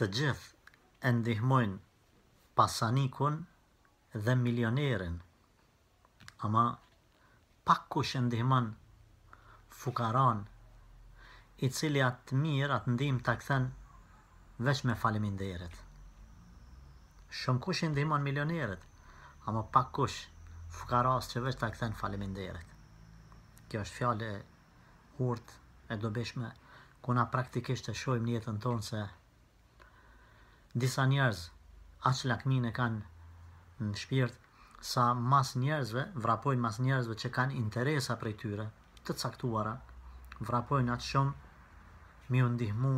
të gjithë e ndihmojnë pasanikun dhe milionerin, ama pak kush e ndihman fukaran, i cili atë mirë atë ndihm të këthen veç me falimin dhejret. Shumë kush e ndihman milionerit, ama pak kush fukaras që veç të këthen falimin dhejret. Kjo është fjale hurt e dobeshme, kuna praktikisht e shojmë njetën tonë se disa njerëz aq lakmin e kanë në shpirt sa mas njerëzve vrapojnë mas njerëzve që kanë interesa prej tyre të caktuara vrapojnë atë shumë mi u ndihmu,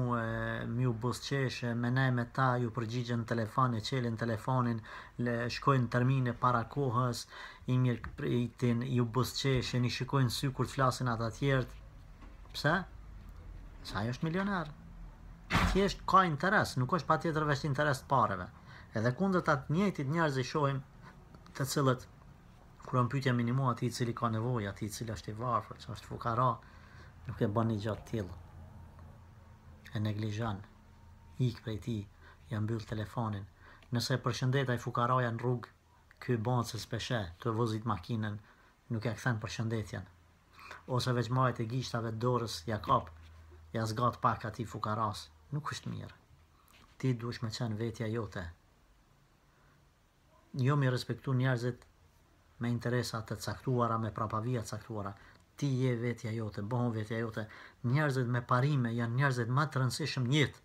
mi u busqeshe, me ne me ta ju përgjigjen në telefon, e qelin telefonin, le shkojnë termine para kohës, i mirë këpëritin, ju busqeshe, një shikojnë sy kur të flasin atë atjert Pse? Sa ajo është milionarë? thjesht ka interes, nuk është patjetër vetëm interes të parave. Edhe kundë ta të njerëz që shohim të cilët kur në pyetja minimo aty i cili ka nevojë, aty i cili është i varfër, çfarë është fukara, nuk e bën gjatë gjat të tillë. E neglijan, Ik prej tij, ja mbyll telefonin. Nëse e përshëndet ai fukaraja në rrugë, ky bën se speshe, të vozit makinën, nuk e ka thënë përshëndetjen. Ose veç majtë e gishtave dorës, ja kap, ja zgat pak ati fukaras, nuk është mirë. Ti duhesh me qenë vetja jote. Jo mi respektu njerëzit me interesat të caktuara, me prapavija caktuara. Ti je vetja jote, bohon vetja jote. Njerëzit me parime janë njerëzit ma të rëndësishëm njëtë.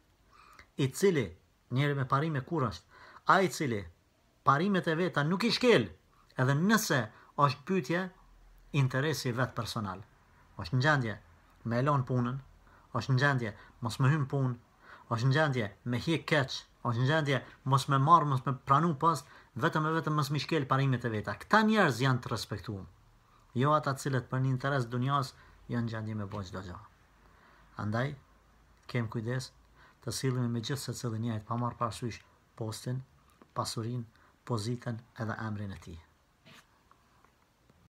I cili, njerë me parime kur është, a i cili, parimet e veta nuk i shkel, edhe nëse është pytje interesi vetë personal. është në gjendje me elon punën, është në gjendje mos më hymë punë, është në me hje keq, është në mos me marr mos me pranu post, vetëm e vetëm mos me shkel parimit e veta. Këta njerëz janë të respektuar. Jo ata cilët për një interes dunjas janë gjendje me bëjë çdo gjë. Andaj kem kujdes të sillemi me gjithë secilin njëjtë pa marr parasysh postin, pasurinë, pozitën edhe emrin e tij.